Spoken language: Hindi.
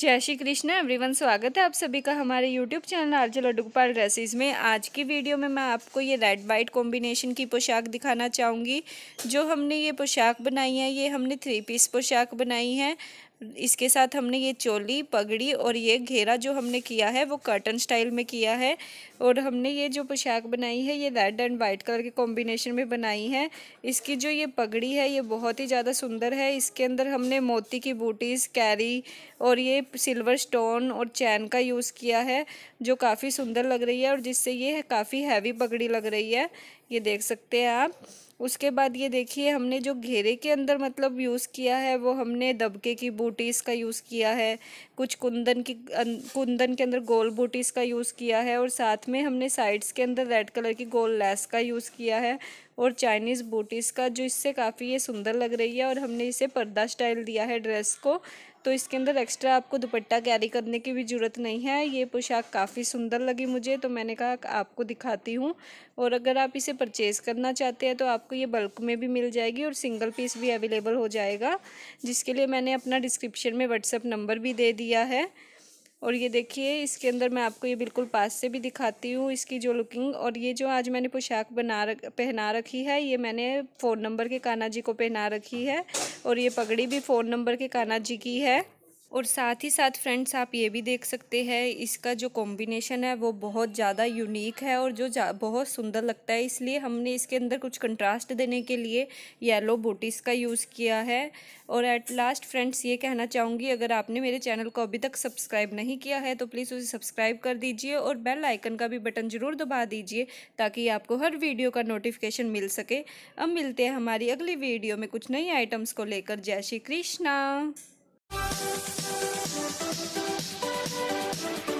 जय श्री कृष्ण एवरीवन स्वागत है आप सभी का हमारे यूट्यूब चैनल आरजे लड्डूपाल ड्रेसेस में आज की वीडियो में मैं आपको ये रेड वाइट कॉम्बिनेशन की पोशाक दिखाना चाहूँगी जो हमने ये पोशाक बनाई है ये हमने थ्री पीस पोशाक बनाई है इसके साथ हमने ये चोली पगड़ी और ये घेरा जो हमने किया है वो कर्टन स्टाइल में किया है और हमने ये जो पोशाक बनाई है ये रेड एंड वाइट कलर के कॉम्बिनेशन में बनाई है इसकी जो ये पगड़ी है ये बहुत ही ज़्यादा सुंदर है इसके अंदर हमने मोती की बूटीज़ कैरी और ये सिल्वर स्टोन और चैन का यूज़ किया है जो काफ़ी सुंदर लग रही है और जिससे ये काफ़ी हैवी पगड़ी लग रही है ये देख सकते हैं आप उसके बाद ये देखिए हमने जो घेरे के अंदर मतलब यूज़ किया है वो हमने दबके की बूट बूटीज़ का यूज़ किया है कुछ कुंदन की अं, कुंदन के अंदर गोल बूटीज़ का यूज़ किया है और साथ में हमने साइड्स के अंदर रेड कलर की गोल लेस का यूज़ किया है और चाइनीज़ बूटीज़ का जो इससे काफ़ी ये सुंदर लग रही है और हमने इसे पर्दा स्टाइल दिया है ड्रेस को तो इसके अंदर एक्स्ट्रा आपको दुपट्टा कैरी करने की भी ज़रूरत नहीं है ये पोशाक काफ़ी सुंदर लगी मुझे तो मैंने कहा आपको दिखाती हूँ और अगर आप इसे परचेज़ करना चाहते हैं तो आपको ये बल्क में भी मिल जाएगी और सिंगल पीस भी अवेलेबल हो जाएगा जिसके लिए मैंने अपना डिस्क्रिप्शन में व्हाट्सअप नंबर भी दे दिया है और ये देखिए इसके अंदर मैं आपको ये बिल्कुल पास से भी दिखाती हूँ इसकी जो लुकिंग और ये जो आज मैंने पोशाक बना रख पहना रखी है ये मैंने फ़ोन नंबर के कान्हा जी को पहना रखी है और ये पगड़ी भी फ़ोन नंबर के कान्हा जी की है और साथ ही साथ फ्रेंड्स आप ये भी देख सकते हैं इसका जो कॉम्बिनेशन है वो बहुत ज़्यादा यूनिक है और जो बहुत सुंदर लगता है इसलिए हमने इसके अंदर कुछ कंट्रास्ट देने के लिए येलो बोटिस का यूज़ किया है और एट लास्ट फ्रेंड्स ये कहना चाहूँगी अगर आपने मेरे चैनल को अभी तक सब्सक्राइब नहीं किया है तो प्लीज़ उसे सब्सक्राइब कर दीजिए और बेल आइकन का भी बटन ज़रूर दबा दीजिए ताकि आपको हर वीडियो का नोटिफिकेशन मिल सके अब मिलते हैं हमारी अगली वीडियो में कुछ नई आइटम्स को लेकर जय श्री कृष्णा Thank you.